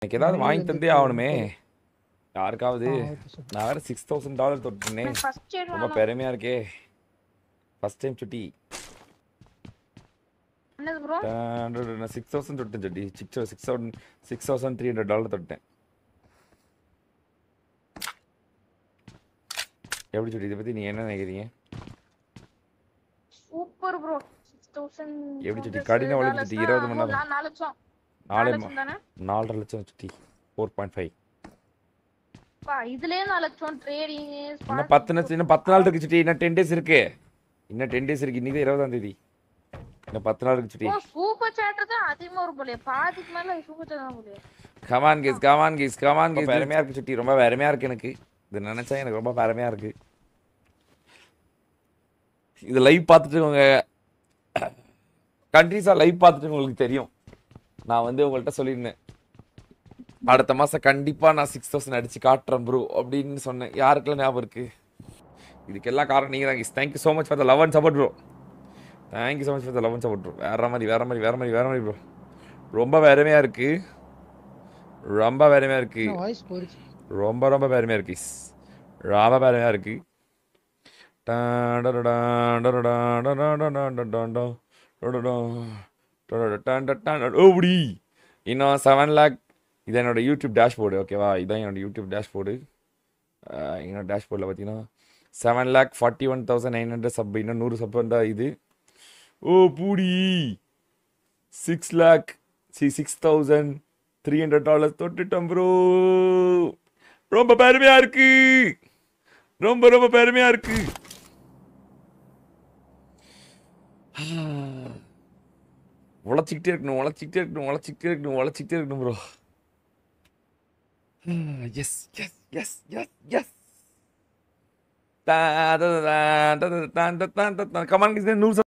எனக்கு ஏதாவது வாங்கி தந்தே ஆகணுமே யாருக்காவது நான் சிக்ஸ் தௌசண்ட் டாலர் தொட்டுனேன் ரொம்ப பெருமையா இருக்கே ஃபர்ஸ்ட் டைம் சுட்டி நான் சிக்ஸ் தௌசண்ட் தொட்டேன் சுட்டி six six thousand six thousand three hundred dollar தொட்டேன் எப்படி சுட்டி இதை பத்தி நீங்க என்ன நினைக்கிறீங்க சூப்பர் ப்ரோ 6000 எப்படி சுட்டி கடின உழைப்பு 20 மணி நேரம் லட்சம் ஃபோர் பாயிண்ட் ஃபைவ் இன்னும் பத்து லட்சம் இன்னும் பத்து நாள் சுட்டி இன்னும் டென் டேஸ் இன்னும் டென் டேஸ் இன்னும் பத்து நாள் சுட்டி come on guys come on guys guys சுட்டி ரொம்ப எனக்கு இது எனக்கு ரொம்ப லைவ் பார்த்துட்டு இருக்கவங்க லைவ் பார்த்துட்டு உங்களுக்கு தெரியும் நான் வந்து உங்கள்கிட்ட சொல்லியிருந்தேன் அடுத்த மாதம் கண்டிப்பாக நான் சிக்ஸ் தௌசண்ட் அடித்து காட்டுறேன் ப்ரோ அப்படின்னு சொன்னேன் யாருக்கெல்லாம் ஞாபகம் இருக்குது இதுக்கெல்லாம் காரணம் நீங்கள் தான் thank you so much for the love and support bro thank you so much for the love and support bro வேறு மாதிரி வேறு மாதிரி வேறு மாதிரி வேறு மாதிரி ப்ரோ ரொம்ப வேறுமையாக இருக்குது ரொம்ப வேறுமையாக இருக்குது ரொம்ப ரொம்ப வேறுமையாக இருக்கு ரொம்ப வேறுமையாக இருக்குது டா டா டாண்டா டா டா டாண்டா டாண்டா ஓடி இன்னும் செவன் லேக் இதான் என்னோடய யூடியூப் டேஷ்போர்டு ஓகேவா இதான் என்னோடய யூடியூப் டேஷ்போர்டு என்னோட டேஷ்போர்டில் பார்த்தீங்கன்னா seven lakh forty one thousand nine hundred sub இன்னும் நூறு சப் தான் இது ஓ பூடி சிக்ஸ் லேக் சி six thousand three hundred dollars தொட்டுட்டோம் ப்ரோ ரொம்ப பெருமையாக இருக்கு ரொம்ப ரொம்ப பெருமையாக இருக்குது உழைச்சிக்கிட்டே இருக்கணும் உழைச்சிக்கிட்டே இருக்கணும் உழைச்சிக்கிட்டே இருக்கணும் உழைச்சிக்கிட்டே இருக்கணும் bro yes yes yes yes yes come on நூறு